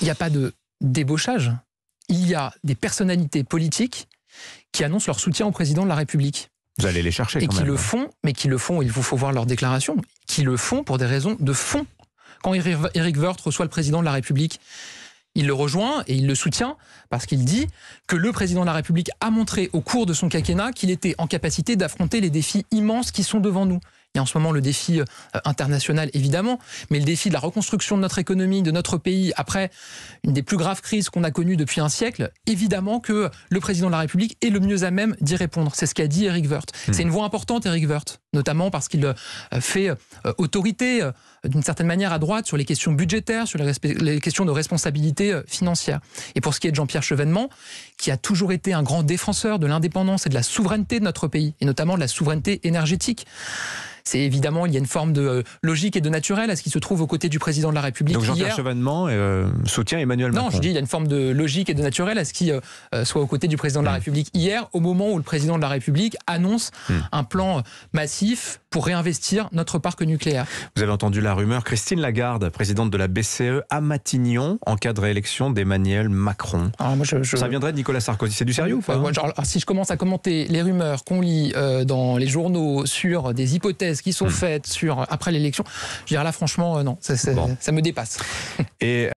il n'y a pas de débauchage. Il y a des personnalités politiques qui annoncent leur soutien au président de la République. Vous allez les chercher. Et qui le font, mais qui le font, il vous faut voir leur déclaration, qui le font pour des raisons de fond. Quand Eric Woerth reçoit le président de la République, il le rejoint et il le soutient parce qu'il dit que le président de la République a montré au cours de son quinquennat qu'il était en capacité d'affronter les défis immenses qui sont devant nous. Il y a en ce moment le défi euh, international, évidemment, mais le défi de la reconstruction de notre économie, de notre pays, après une des plus graves crises qu'on a connues depuis un siècle, évidemment que le président de la République est le mieux à même d'y répondre. C'est ce qu'a dit Eric Woerth. Mmh. C'est une voix importante, Eric Woerth, notamment parce qu'il euh, fait euh, autorité, d'une certaine manière, à droite sur les questions budgétaires, sur les, les questions de responsabilité financière. Et pour ce qui est de Jean-Pierre Chevènement, qui a toujours été un grand défenseur de l'indépendance et de la souveraineté de notre pays, et notamment de la souveraineté énergétique, c'est évidemment, il y a une forme de euh, logique et de naturel à ce qui se trouve aux côtés du président de la République. Donc Jean-Pierre Chevènement euh, soutient Emmanuel Macron. Non, je dis, il y a une forme de logique et de naturel à ce qui euh, soit aux côtés du président de la mm. République hier, au moment où le président de la République annonce mm. un plan massif pour réinvestir notre parc nucléaire. Vous avez entendu la rumeur. Christine Lagarde, présidente de la BCE à Matignon, encadre élection d'Emmanuel Macron. Ah, ça viendrait de Nicolas Sarkozy. C'est du sérieux ou pas hein euh, Si je commence à commenter les rumeurs qu'on lit euh, dans les journaux sur des hypothèses qui sont hmm. faites sur après l'élection, je dirais là franchement euh, non, ça, me dépasse.